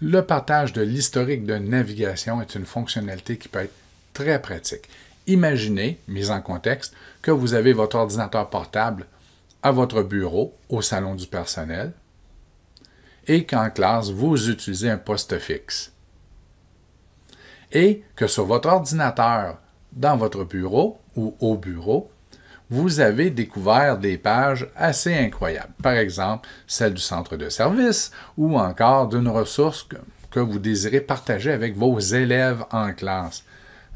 Le partage de l'historique de navigation est une fonctionnalité qui peut être très pratique. Imaginez, mise en contexte, que vous avez votre ordinateur portable à votre bureau, au salon du personnel, et qu'en classe, vous utilisez un poste fixe. Et que sur votre ordinateur, dans votre bureau ou au bureau, vous avez découvert des pages assez incroyables. Par exemple, celle du centre de service ou encore d'une ressource que, vous désirez partager avec vos élèves en classe.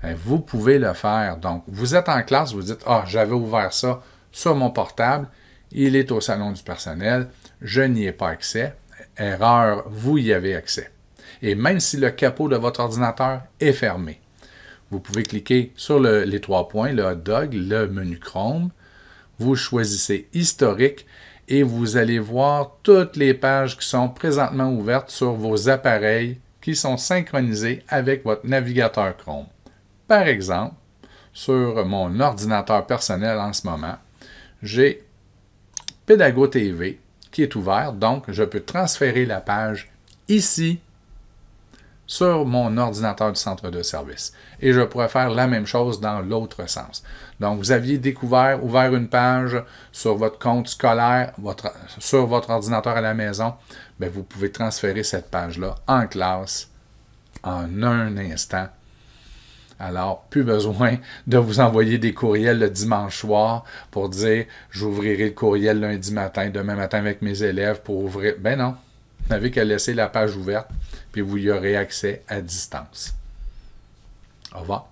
Eh, vous pouvez le faire. Donc, vous êtes en classe, vous dites, ah, j'avais ouvert ça sur mon portable, il est au salon du personnel, je n'y ai pas accès. Erreur, vous y avez accès. Et même si le capot de votre ordinateur est fermé, vous pouvez cliquer sur les trois points, le hot dog, le menu Chrome. Vous choisissez Historique et vous allez voir toutes les pages qui sont présentement ouvertes sur vos appareils qui sont synchronisés avec votre navigateur Chrome. Par exemple, sur mon ordinateur personnel en ce moment, j'ai Pédago TV qui est ouvert, donc je peux transférer la page ici sur mon ordinateur du centre de service. Et je pourrais faire la même chose dans l'autre sens. Donc, vous aviez découvert, ouvert une page sur votre compte scolaire, votre, sur votre ordinateur à la maison, bien, vous pouvez transférer cette page-là en classe en un instant. Alors, plus besoin de vous envoyer des courriels le dimanche soir pour dire j'ouvrirai le courriel lundi matin, demain matin avec mes élèves pour ouvrir. Ben non, n'avez qu'à laisser la page ouverte, puis vous y aurez accès à distance. Au revoir.